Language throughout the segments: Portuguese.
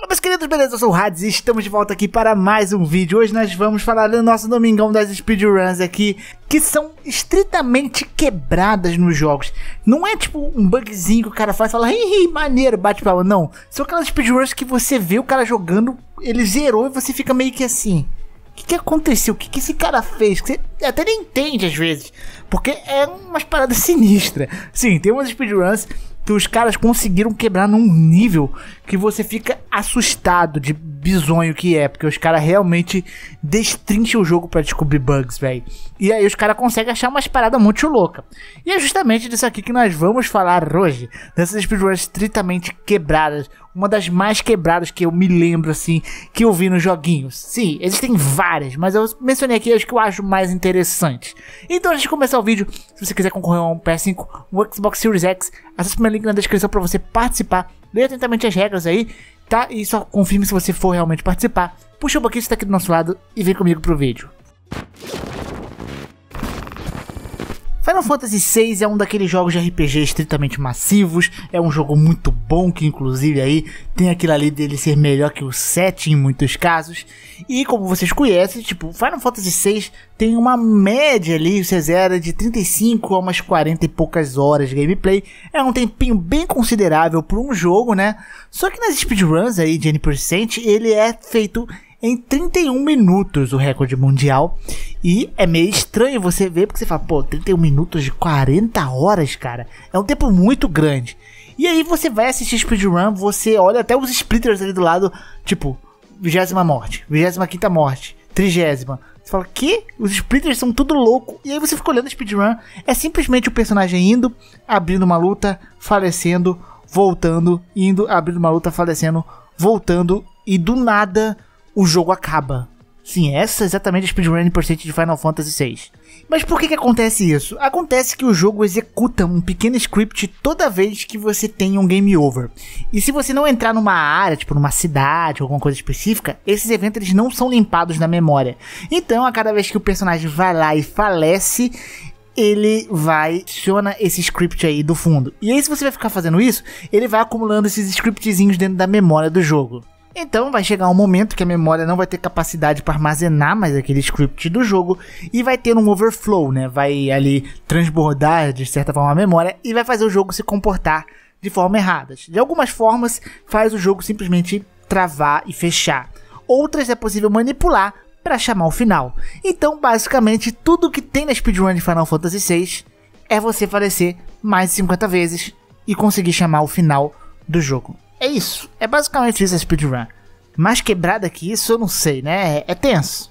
Fala meus queridos, beleza? Eu sou o Hades e estamos de volta aqui para mais um vídeo. Hoje nós vamos falar do nosso domingão das speedruns aqui, que são estritamente quebradas nos jogos. Não é tipo um bugzinho que o cara faz e fala, hi, maneiro, bate palma. Não, são aquelas speedruns que você vê o cara jogando, ele zerou e você fica meio que assim... O que, que aconteceu? O que, que esse cara fez? Que você até nem entende às vezes. Porque é umas paradas sinistras. Sim, tem umas speedruns que os caras conseguiram quebrar num nível que você fica assustado de bizonho que é, porque os caras realmente destrincham o jogo para descobrir bugs, velho. E aí os caras conseguem achar umas paradas muito louca. E é justamente disso aqui que nós vamos falar hoje, dessas speedruns estritamente quebradas, uma das mais quebradas que eu me lembro assim, que eu vi nos joguinhos. Sim, existem várias, mas eu mencionei aqui as que eu acho mais interessantes. Então, antes de começar o vídeo, se você quiser concorrer a um PS5, um Xbox Series X, acesse o meu link na descrição para você participar. Leia atentamente as regras aí tá? E só confirme se você for realmente participar. Puxa o você está aqui do nosso lado e vem comigo pro vídeo. Final Fantasy VI é um daqueles jogos de RPG estritamente massivos, é um jogo muito bom que inclusive aí tem aquilo ali dele ser melhor que o 7 em muitos casos. E como vocês conhecem, tipo, Final Fantasy VI tem uma média ali, você zera de 35 a umas 40 e poucas horas de gameplay. É um tempinho bem considerável para um jogo, né? Só que nas speedruns aí de N%, ele é feito em 31 minutos o recorde mundial. E é meio estranho você ver, porque você fala, pô, 31 minutos de 40 horas, cara. É um tempo muito grande. E aí você vai assistir speedrun, você olha até os splitters ali do lado, tipo, vigésima morte, vigésima quinta morte, trigésima. Você fala, que? Os splitters são tudo louco. E aí você fica olhando o speedrun, é simplesmente o personagem indo, abrindo uma luta, falecendo, voltando, indo, abrindo uma luta, falecendo, voltando, e do nada o jogo acaba. Sim, essa é exatamente a speedrun percent de Final Fantasy VI. Mas por que, que acontece isso? Acontece que o jogo executa um pequeno script toda vez que você tem um game over. E se você não entrar numa área, tipo numa cidade, alguma coisa específica, esses eventos eles não são limpados na memória. Então, a cada vez que o personagem vai lá e falece, ele vai aciona esse script aí do fundo. E aí, se você vai ficar fazendo isso, ele vai acumulando esses scriptzinhos dentro da memória do jogo. Então vai chegar um momento que a memória não vai ter capacidade para armazenar mais aquele script do jogo e vai ter um overflow, né? Vai ali transbordar de certa forma a memória e vai fazer o jogo se comportar de forma errada. De algumas formas faz o jogo simplesmente travar e fechar. Outras é possível manipular para chamar o final. Então, basicamente, tudo que tem na speedrun de Final Fantasy VI é você falecer mais de 50 vezes e conseguir chamar o final do jogo. É isso. É basicamente isso a speedrun. Mais quebrada que isso, eu não sei, né? É, é, tenso.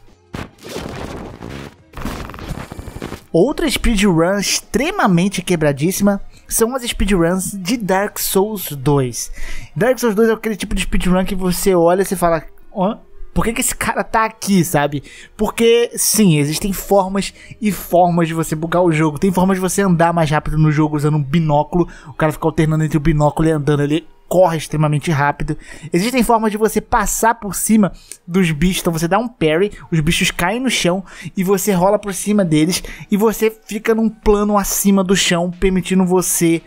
Outra speedrun extremamente quebradíssima são as speedruns de Dark Souls 2. Dark Souls 2 é aquele tipo de speedrun que você olha e você fala. Hã? Por que, que esse cara tá aqui, sabe? Porque, sim, existem formas e formas de você bugar o jogo. Tem formas de você andar mais rápido no jogo usando um binóculo. O cara fica alternando entre o binóculo e andando ali corre extremamente rápido. Existem formas de você passar por cima dos bichos. Então você dá um parry, os bichos caem no chão e você rola por cima deles e você fica num plano acima do chão, permitindo você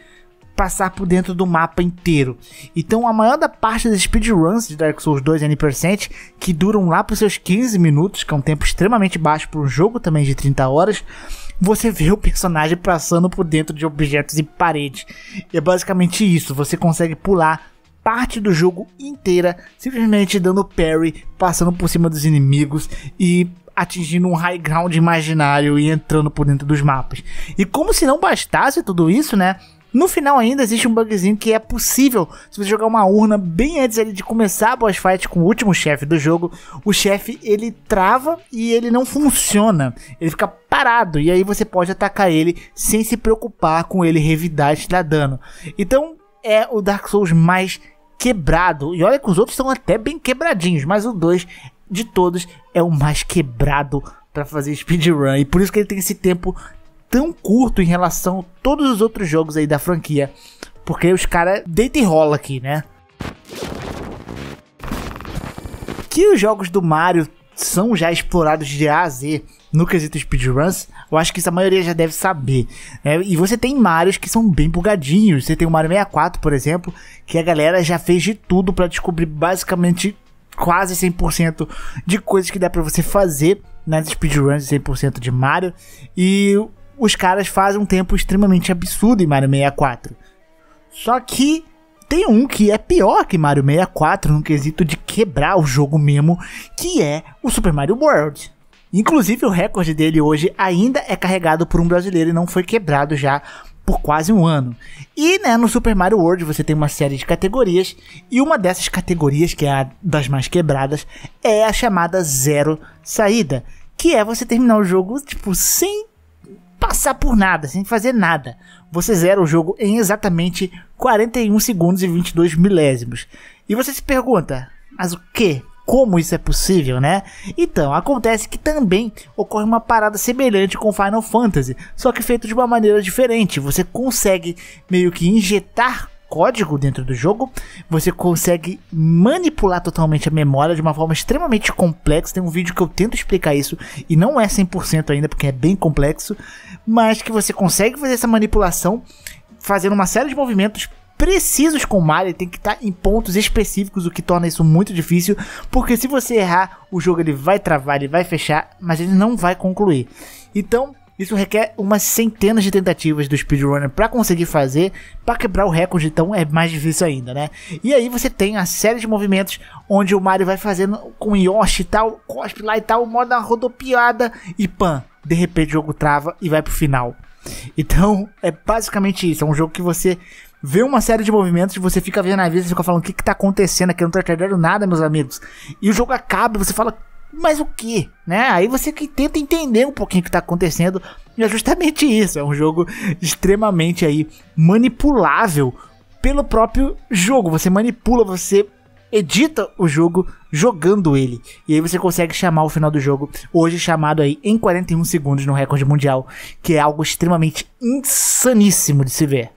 passar por dentro do mapa inteiro. Então a maior da parte das speedruns de Dark Souls 2 N%, que duram lá para os seus 15 minutos, que é um tempo extremamente baixo para um jogo também de 30 horas, você vê o personagem passando por dentro de objetos e paredes. E é basicamente isso, você consegue pular parte do jogo inteira simplesmente dando parry, passando por cima dos inimigos e atingindo um high ground imaginário e entrando por dentro dos mapas. E como se não bastasse tudo isso, né? No final ainda existe um bugzinho que é possível, se você jogar uma urna bem antes de começar a boss fight com o último chefe do jogo, o chefe ele trava e ele não funciona, ele fica parado e aí você pode atacar ele sem se preocupar com ele revidar e te dar dano. Então é o Dark Souls mais quebrado. E olha que os outros são até bem quebradinhos, mas o 2 de todos é o mais quebrado para fazer speedrun. E por isso que ele tem esse tempo tão curto em relação a todos os outros jogos aí da franquia. Porque os caras deita e rola aqui, né? Que os jogos do Mario são já explorados de A a Z no quesito speedruns, eu acho que isso a maioria já deve saber. Né? E você tem Marios que são bem bugadinhos. Você tem o Mario 64, por exemplo, que a galera já fez de tudo para descobrir basicamente quase 100% de coisas que dá para você fazer nas speedruns 100% de Mario. E os caras fazem um tempo extremamente absurdo em Mario 64. Só que tem um que é pior que Mario 64 no quesito de quebrar o jogo mesmo, que é o Super Mario World. Inclusive o recorde dele hoje ainda é carregado por um brasileiro e não foi quebrado já por quase um ano. E né, no Super Mario World você tem uma série de categorias e uma dessas categorias que é a das mais quebradas é a chamada zero saída, que é você terminar o jogo tipo sem passar por nada, sem fazer nada. Você zera o jogo em exatamente 41 segundos e 22 milésimos. E você se pergunta, mas o que? Como isso é possível, né? Então, acontece que também ocorre uma parada semelhante com Final Fantasy, só que feito de uma maneira diferente. Você consegue meio que injetar código dentro do jogo, você consegue manipular totalmente a memória de uma forma extremamente complexa. Tem um vídeo que eu tento explicar isso e não é 100% ainda porque é bem complexo, mas que você consegue fazer essa manipulação fazendo uma série de movimentos precisos com malha, tem que estar em pontos específicos, o que torna isso muito difícil, porque se você errar, o jogo ele vai travar, ele vai fechar, mas ele não vai concluir. Então, isso requer umas centenas de tentativas do speedrunner para conseguir fazer, para quebrar o recorde, então é mais difícil ainda, né? E aí você tem a série de movimentos onde o Mario vai fazendo com Yoshi e tal, cospe lá e tal, modo da rodopiada e pan, de repente o jogo trava e vai pro final. Então, é basicamente isso, é um jogo que você vê uma série de movimentos e você fica vendo a vida, você fica falando o que que tá acontecendo aqui, eu não tô entendendo nada, meus amigos. E o jogo acaba, você fala, mas o que? Né? Aí você que tenta entender um pouquinho o que está acontecendo. E é justamente isso. É um jogo extremamente aí manipulável pelo próprio jogo. Você manipula, você edita o jogo jogando ele. E aí você consegue chamar o final do jogo, hoje chamado aí em 41 segundos no recorde mundial, que é algo extremamente insaníssimo de se ver.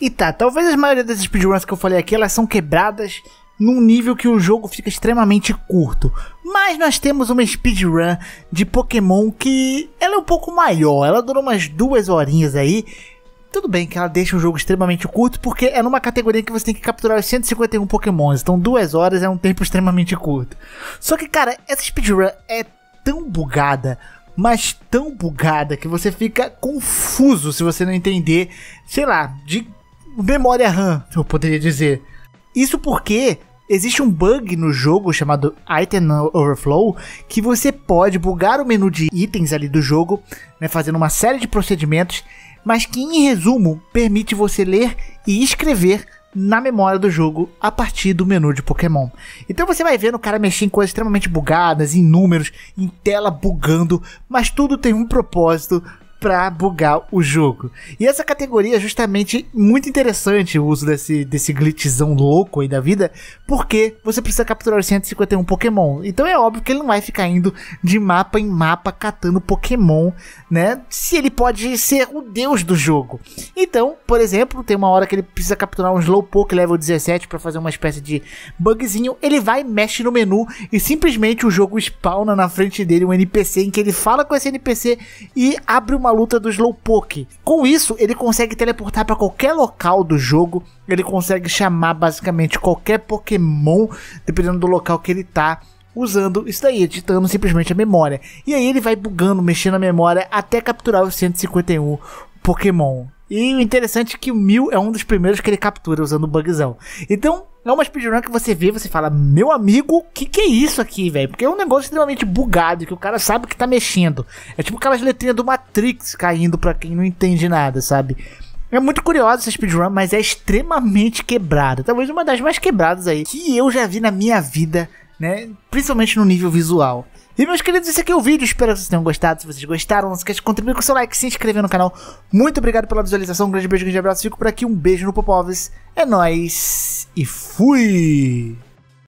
E tá, talvez a maioria desses speedruns que eu falei aqui, elas são quebradas num nível que o jogo fica extremamente curto. Mas nós temos uma speedrun de Pokémon que ela é um pouco maior, ela dura umas duas horinhas aí. Tudo bem que ela deixa o jogo extremamente curto, porque é numa categoria que você tem que capturar os 151 Pokémons, então duas horas é um tempo extremamente curto. Só que, cara, essa speedrun é tão bugada, mas tão bugada que você fica confuso se você não entender, sei lá, de memória RAM, eu poderia dizer. Isso porque existe um bug no jogo chamado Item Overflow que você pode bugar o menu de itens ali do jogo, né, fazendo uma série de procedimentos, mas que em resumo permite você ler e escrever na memória do jogo a partir do menu de Pokémon. Então você vai vendo o cara mexer em coisas extremamente bugadas, em números, em tela bugando, mas tudo tem um propósito pra bugar o jogo. E essa categoria é justamente muito interessante o uso desse, desse glitchzão louco aí da vida, porque você precisa capturar os 151 Pokémon. Então é óbvio que ele não vai ficar indo de mapa em mapa catando Pokémon, né? Se ele pode ser o deus do jogo. Então, por exemplo, tem uma hora que ele precisa capturar um Slowpoke level 17 para fazer uma espécie de bugzinho, ele vai, mexe no menu e simplesmente o jogo spawna na frente dele um NPC em que ele fala com esse NPC e abre uma uma luta do Slowpoke. Com isso, ele consegue teleportar para qualquer local do jogo, ele consegue chamar basicamente qualquer Pokémon, dependendo do local que ele tá usando isso daí, editando simplesmente a memória. E aí ele vai bugando, mexendo a memória até capturar os 151 Pokémon. E o interessante é que o Mil é um dos primeiros que ele captura usando o bugzão. Então, é uma speedrun que você vê, você fala, meu amigo, o que, que é isso aqui, velho? Porque é um negócio extremamente bugado, que o cara sabe que tá mexendo. É tipo aquelas letrinhas do Matrix caindo pra quem não entende nada, sabe? É muito curioso essa speedrun, mas é extremamente quebrada. Talvez uma das mais quebradas aí que eu já vi na minha vida, né? Principalmente no nível visual. E meus queridos, esse aqui é o vídeo. Espero que vocês tenham gostado. Se vocês gostaram, não esquece esqueça de contribuir com seu like, se inscrever no canal. Muito obrigado pela visualização. Um grande beijo, um grande abraço. Fico por aqui. Um beijo no Popovs. É nóis. E fui!